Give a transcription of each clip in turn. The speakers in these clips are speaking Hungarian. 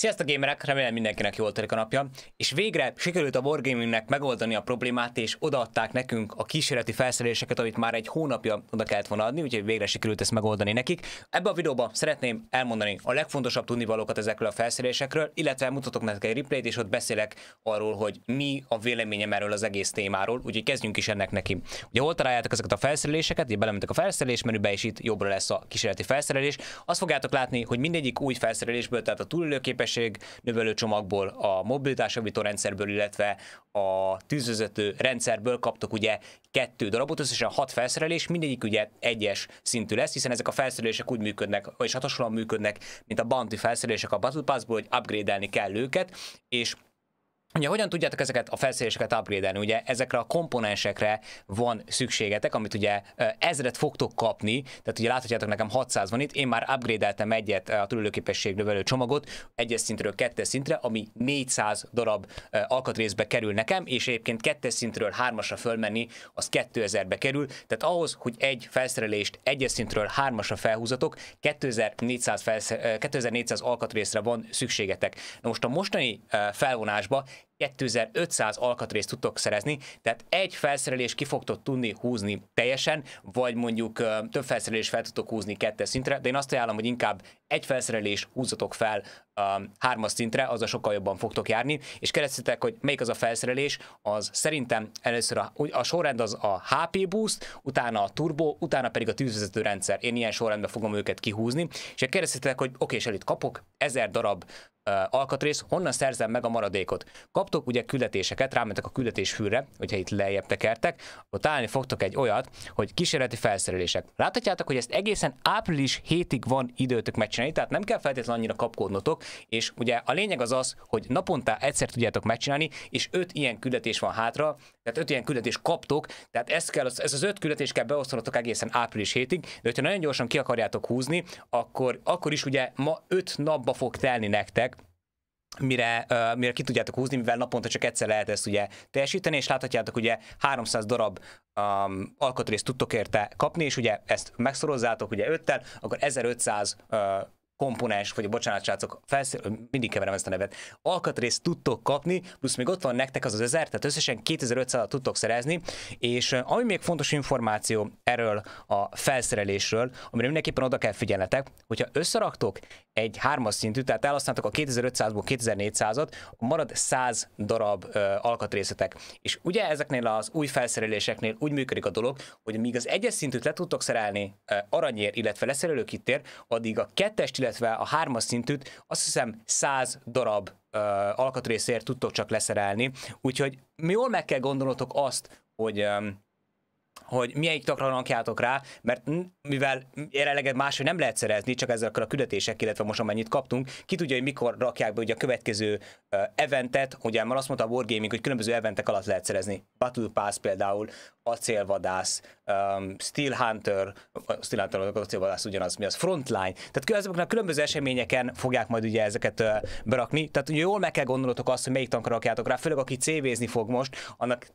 Sziasztok gamerek, remélem mindenkinek jól telik a napja, és végre sikerült a Wargamingnek megoldani a problémát, és odaadták nekünk a kísérleti felszereléseket, amit már egy hónapja oda kellett volna adni, úgyhogy végre sikerült ezt megoldani nekik. Ebben a videóban szeretném elmondani a legfontosabb tudnivalókat ezekről a felszerelésekről, illetve mutatok nektek egy replayt, és ott beszélek arról, hogy mi a véleményem erről az egész témáról, úgyhogy kezdjünk is ennek neki. Ugye hol találjátok ezeket a felszereléseket, ugye belementek a felszerelés menübe, és itt jobbra lesz a kísérleti felszerelés. Azt fogjátok látni, hogy mindegyik új felszerelésből, tehát a túlélőképes sebesség növelő csomagból, a mobilitásjavító rendszerből, illetve a tűzvezető rendszerből kaptok ugye kettő darabot, összesen hat felszerelés, mindegyik ugye egyes szintű lesz, hiszen ezek a felszerelések úgy működnek, és hát hasonlóan működnek, mint a bounty felszerelések a Battle Pass-ból, hogy upgrade-elni kell őket, és Ugye hogyan tudjátok ezeket a felszereléseket upgrade Ugye ezekre a komponensekre van szükségetek, amit ugye ezret fogtok kapni, tehát ugye láthatjátok nekem 600 van itt, én már upgrade-eltem egyet a tüdőképesség növelő csomagot, egyes szintről kettes szintre, ami 400 darab alkatrészbe kerül nekem, és egyébként kettes szintről hármasra fölmenni, az 2000-be kerül, tehát ahhoz, hogy egy felszerelést egyes szintről hármasra felhúzatok, 2400, felsz- 2400 alkatrészre van szükségetek. Na most a mostani felvonásba 2500 alkatrészt tudtok szerezni, tehát egy felszerelés ki fogtok tudni húzni teljesen, vagy mondjuk több felszerelés fel tudtok húzni kettes szintre, de én azt ajánlom, hogy inkább egy felszerelés húzatok fel um, hármas szintre, a sokkal jobban fogtok járni, és keresztetek, hogy melyik az a felszerelés, az szerintem először a, a sorrend az a HP boost, utána a turbo, utána pedig a tűzvezető rendszer. Én ilyen sorrendben fogom őket kihúzni, és keresztetek, hogy oké, és elit kapok, ezer darab uh, alkatrész, honnan szerzem meg a maradékot. Kap kaptok ugye küldetéseket, rámentek a fűre, hogyha itt lejjebb tekertek, ott állni fogtok egy olyat, hogy kísérleti felszerelések. Láthatjátok, hogy ezt egészen április 7-ig van időtök megcsinálni, tehát nem kell feltétlenül annyira kapkodnotok, és ugye a lényeg az az, hogy naponta egyszer tudjátok megcsinálni, és öt ilyen küldetés van hátra, tehát öt ilyen küldetés kaptok, tehát ezt kell, ez az öt küldetés kell beosztanatok egészen április 7-ig, de hogyha nagyon gyorsan ki akarjátok húzni, akkor, akkor is ugye ma öt napba fog telni nektek, mire, uh, mire ki tudjátok húzni, mivel naponta csak egyszer lehet ezt ugye teljesíteni, és láthatjátok ugye 300 darab um, alkatrészt tudtok érte kapni, és ugye ezt megszorozzátok ugye 5-tel, akkor 1500 uh, komponens, vagy bocsánat, srácok, felszín, mindig keverem ezt a nevet, alkatrészt tudtok kapni, plusz még ott van nektek az az ezer, tehát összesen 2500 tudtok szerezni, és eh, ami még fontos információ erről a felszerelésről, amire mindenképpen oda kell figyelnetek, hogyha összeraktok egy hármas szintű, tehát elhasználtok a 2500-ból 2400-at, marad 100 darab ö, eh, alkatrészetek. És ugye ezeknél az új felszereléseknél úgy működik a dolog, hogy míg az egyes szintűt le tudtok szerelni ö, eh, aranyér, illetve leszerelőkitér, addig a kettes, illetve illetve a hármas szintűt, azt hiszem 100 darab ö, alkatrészért tudtok csak leszerelni, úgyhogy jól meg kell gondolnotok azt, hogy hogy milyen takrannak kiálltok rá, mert mivel jelenleg máshogy nem lehet szerezni, csak ezekkel a küldetések, illetve most amennyit kaptunk, ki tudja, hogy mikor rakják be ugye a következő eventet, ugye már azt mondta a Wargaming, hogy különböző eventek alatt lehet szerezni. Battle Pass például, acélvadász, um, Steel Hunter, Steel Hunter, acélvadász ugyanaz, mi az, Frontline. Tehát ezeknek a különböző eseményeken fogják majd ugye ezeket uh, berakni. Tehát ugye jól meg kell gondolnotok azt, hogy melyik tankra rakjátok rá, főleg aki CV-zni fog most, annak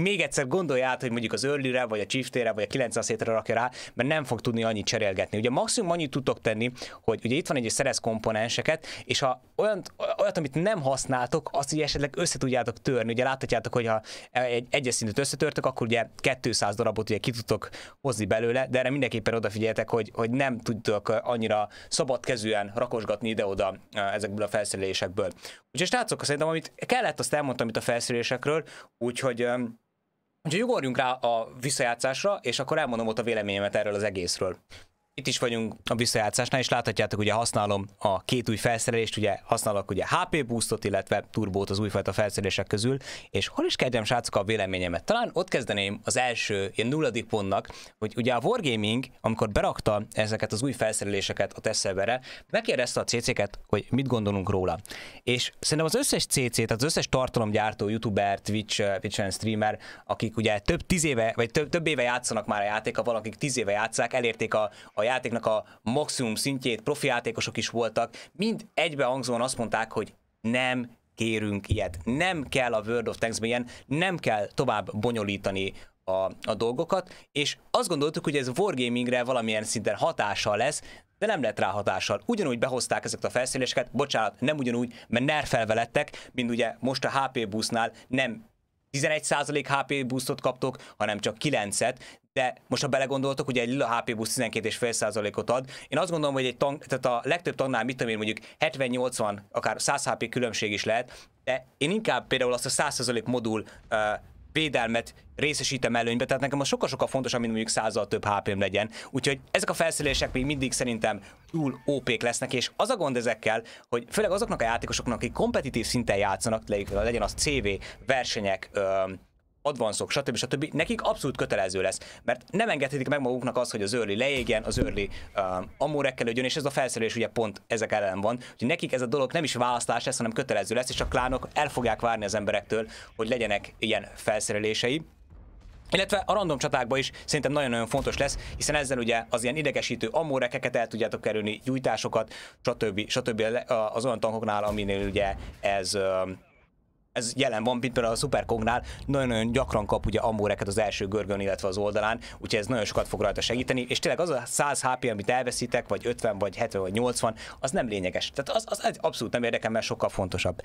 még egyszer gondolj át, hogy mondjuk az örlőre, vagy a csiftére, vagy a 97 re rakja rá, mert nem fog tudni annyit cserélgetni. Ugye maximum annyit tudtok tenni, hogy ugye itt van egy szerez komponenseket, és ha olyan, olyat, amit nem használtok, azt ugye esetleg össze tudjátok törni. Ugye láthatjátok, hogy ha egy egyes szintet összetörtök, akkor ugye 200 darabot ugye ki tudtok hozni belőle, de erre mindenképpen odafigyeltek, hogy, hogy nem tudtok annyira szabadkezűen rakosgatni ide-oda eh, ezekből a felszerelésekből. Úgyhogy srácok, szerintem amit kellett, azt elmondtam itt a felszerelésekről, úgyhogy Úgyhogy ugorjunk rá a visszajátszásra, és akkor elmondom ott a véleményemet erről az egészről. Itt is vagyunk a visszajátszásnál, és láthatjátok, ugye használom a két új felszerelést, ugye használok ugye HP boostot, illetve turbót az újfajta felszerelések közül, és hol is kezdjem srácok a véleményemet? Talán ott kezdeném az első, ilyen nulladik pontnak, hogy ugye a Wargaming, amikor berakta ezeket az új felszereléseket a tesztelverre, megkérdezte a CC-ket, hogy mit gondolunk róla. És szerintem az összes CC, tehát az összes tartalomgyártó, youtuber, Twitch, eh, Twitch streamer, akik ugye több tíz éve, vagy több, több éve játszanak már a játéka, valakik tíz éve játszák, elérték a, a játéknak a maximum szintjét, profi játékosok is voltak, mind egybe hangzóan azt mondták, hogy nem kérünk ilyet. Nem kell a World of tanks ilyen, nem kell tovább bonyolítani a, a dolgokat, és azt gondoltuk, hogy ez wargamingre valamilyen szinten hatással lesz, de nem lett rá hatással. Ugyanúgy behozták ezeket a felszéléseket, bocsánat, nem ugyanúgy, mert nerfelve lettek, mint ugye most a HP busznál nem 11% HP boostot kaptok, hanem csak 9-et, de most ha belegondoltok, ugye egy lila HP busz 12,5%-ot ad. Én azt gondolom, hogy egy tank, tehát a legtöbb tanknál mit tudom én, mondjuk 70-80, akár 100 HP különbség is lehet, de én inkább például azt a 100% modul uh, védelmet részesítem előnybe, tehát nekem az sokkal-sokkal fontos, amint mondjuk százal több hp legyen. Úgyhogy ezek a felszerelések még mindig szerintem túl op lesznek, és az a gond ezekkel, hogy főleg azoknak a játékosoknak, akik kompetitív szinten játszanak, legyen az CV, versenyek, öm, advanszok, stb. stb. nekik abszolút kötelező lesz, mert nem engedhetik meg maguknak azt, hogy az őrli leégjen, az őrli uh, amórekkelődjön, és ez a felszerelés ugye pont ezek ellen van, hogy nekik ez a dolog nem is választás lesz, hanem kötelező lesz, és a klánok el fogják várni az emberektől, hogy legyenek ilyen felszerelései. Illetve a random csatákban is szerintem nagyon-nagyon fontos lesz, hiszen ezzel ugye az ilyen idegesítő amórekeket el tudjátok kerülni, gyújtásokat, stb. stb. az olyan tankoknál, aminél ugye ez ez jelen van, mint például a Superkongnál nagyon-nagyon gyakran kap ugye amóreket az első görgön, illetve az oldalán, úgyhogy ez nagyon sokat fog rajta segíteni, és tényleg az a 100 HP, amit elveszítek, vagy 50, vagy 70, vagy 80, az nem lényeges. Tehát az, az abszolút nem érdekel, mert sokkal fontosabb.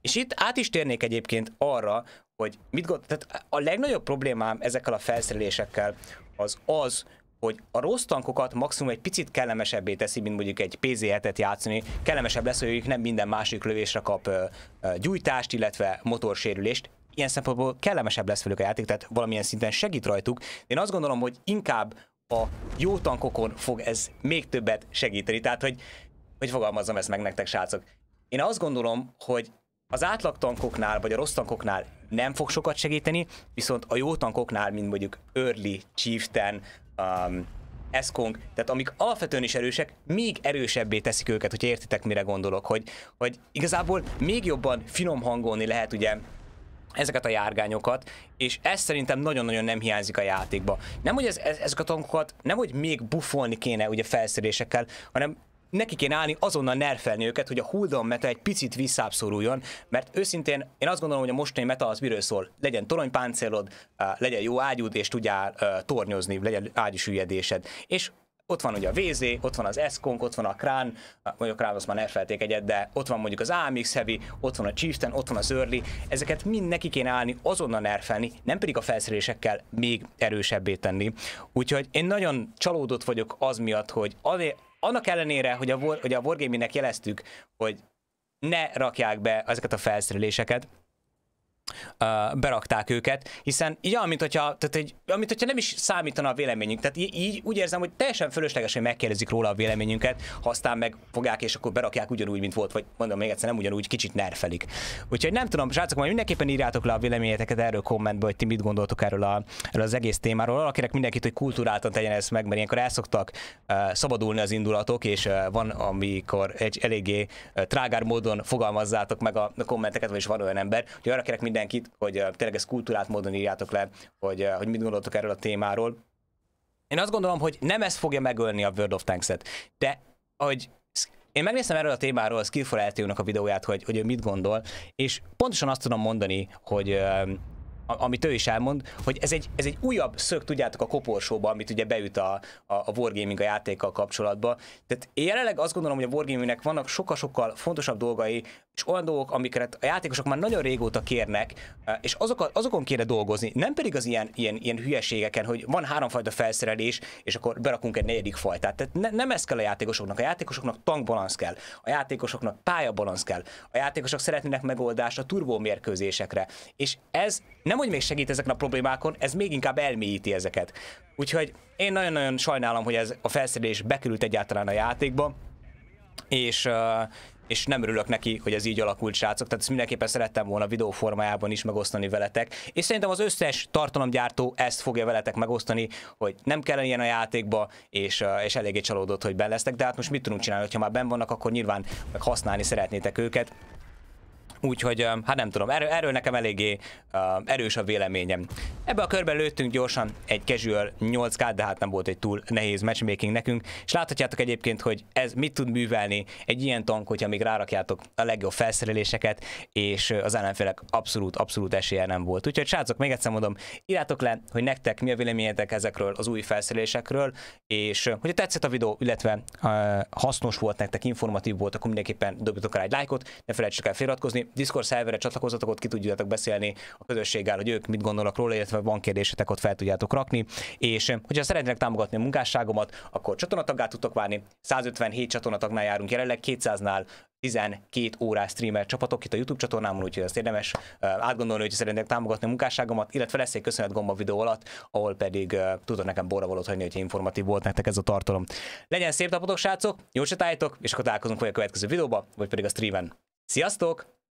És itt át is térnék egyébként arra, hogy mit gondol? Tehát a legnagyobb problémám ezekkel a felszerelésekkel az az, hogy a rossz tankokat maximum egy picit kellemesebbé teszi, mint mondjuk egy pz et játszani. Kellemesebb lesz, hogy ők nem minden másik lövésre kap gyújtást, illetve motorsérülést. Ilyen szempontból kellemesebb lesz velük a játék, tehát valamilyen szinten segít rajtuk. Én azt gondolom, hogy inkább a jó tankokon fog ez még többet segíteni. Tehát, hogy hogy fogalmazzam ezt meg nektek, srácok. Én azt gondolom, hogy az átlag tankoknál, vagy a rossz tankoknál nem fog sokat segíteni, viszont a jó tankoknál, mint mondjuk Early, Chieftain, um, eszkong, tehát amik alapvetően is erősek, még erősebbé teszik őket, hogy értitek mire gondolok, hogy, hogy igazából még jobban finom hangolni lehet ugye ezeket a járgányokat, és ez szerintem nagyon-nagyon nem hiányzik a játékba. Nem, hogy ez, ez, ezek a tankokat, nem, hogy még buffolni kéne ugye felszerésekkel, hanem neki kéne állni, azonnal nerfelni őket, hogy a huldon meta egy picit visszábszoruljon, mert őszintén én azt gondolom, hogy a mostani meta az miről szól. Legyen toronypáncélod, legyen jó ágyúd, és tudjál tornyozni, legyen ágyisüllyedésed. És ott van ugye a VZ, ott van az Eskonk, ott van a Krán, vagy a Krán azt már nerfelték egyet, de ott van mondjuk az AMX Heavy, ott van a Chieftain, ott van az Early, ezeket mind neki kéne állni, azonnal nerfelni, nem pedig a felszerelésekkel még erősebbé tenni. Úgyhogy én nagyon csalódott vagyok az miatt, hogy annak ellenére, hogy a, hogy a Wargaming-nek jeleztük, hogy ne rakják be ezeket a felszereléseket, Uh, berakták őket, hiszen így olyan, mint hogyha, tehát egy, mint hogyha nem is számítana a véleményünk. Tehát így, így úgy érzem, hogy teljesen fölösleges, hogy megkérdezik róla a véleményünket, ha aztán megfogják és akkor berakják ugyanúgy, mint volt, vagy mondom még egyszer, nem ugyanúgy, kicsit nerfelik. Úgyhogy nem tudom, srácok, majd mindenképpen írjátok le a véleményeteket erről kommentbe, hogy ti mit gondoltok erről, a, erről az egész témáról. Akinek mindenkit, hogy kulturáltan tegyen ezt meg, mert ilyenkor szoktak uh, szabadulni az indulatok, és uh, van, amikor egy eléggé uh, trágár módon fogalmazzátok meg a, a kommenteket, vagyis van olyan ember, hogy arra kérek minden mindenkit, hogy tényleg ezt kultúrát módon írjátok le, hogy, hogy mit gondoltok erről a témáról. Én azt gondolom, hogy nem ez fogja megölni a World of Tanks-et, de hogy én megnéztem erről a témáról a Skill for a videóját, hogy, hogy ő mit gondol, és pontosan azt tudom mondani, hogy, amit ő is elmond, hogy ez egy, ez egy újabb szög, tudjátok, a koporsóba, amit ugye beüt a, a, a Wargaming a játékkal kapcsolatba. Tehát én jelenleg azt gondolom, hogy a Wargamingnek vannak sokkal-sokkal fontosabb dolgai, és olyan dolgok, amiket a játékosok már nagyon régóta kérnek, eh, és azok, azokon kéne dolgozni, nem pedig az ilyen, ilyen, ilyen hülyeségeken, hogy van háromfajta felszerelés, és akkor berakunk egy negyedik fajtát. Tehát ne, nem ez kell a játékosoknak. A játékosoknak tankbalansz kell, a játékosoknak pályabalansz kell, a játékosok szeretnének megoldást a turbómérkőzésekre. És ez nem hogy még segít ezeken a problémákon, ez még inkább elmélyíti ezeket. Úgyhogy én nagyon-nagyon sajnálom, hogy ez a felszerelés bekerült egyáltalán a játékba, és, és nem örülök neki, hogy ez így alakult, srácok. Tehát ezt mindenképpen szerettem volna videó formájában is megosztani veletek. És szerintem az összes tartalomgyártó ezt fogja veletek megosztani, hogy nem kell ilyen a játékba, és, és eléggé csalódott, hogy ben lesztek. De hát most mit tudunk csinálni, ha már ben vannak, akkor nyilván meg használni szeretnétek őket. Úgyhogy, hát nem tudom, erről, erről nekem eléggé uh, erős a véleményem. Ebbe a körben lőttünk gyorsan egy casual 8 k de hát nem volt egy túl nehéz matchmaking nekünk, és láthatjátok egyébként, hogy ez mit tud művelni egy ilyen tank, hogyha még rárakjátok a legjobb felszereléseket, és az ellenfélek abszolút, abszolút esélye nem volt. Úgyhogy srácok, még egyszer mondom, írjátok le, hogy nektek mi a véleményetek ezekről az új felszerelésekről, és hogyha tetszett a videó, illetve uh, hasznos volt nektek, informatív volt, akkor mindenképpen dobjatok rá egy lájkot, ne felejtsetek el feliratkozni, Discord szerverre csatlakozatok, ott ki tudjátok beszélni a közösséggel, hogy ők mit gondolnak róla, illetve van kérdésetek, ott fel tudjátok rakni. És eh, hogyha szeretnének támogatni a munkásságomat, akkor csatornataggá tudtok válni. 157 csatornatagnál járunk jelenleg, 200-nál 12 órás streamer csapatok itt a YouTube csatornámon, úgyhogy ezt érdemes eh, átgondolni, hogy szeretnék támogatni a munkásságomat, illetve lesz egy köszönet gomba videó alatt, ahol pedig uh, tudod nekem valót hagyni, hogy informatív volt nektek ez a tartalom. Legyen szép napotok, srácok, jó csatájtok, és akkor találkozunk a következő videóba, vagy pedig a streamen. Sziasztok!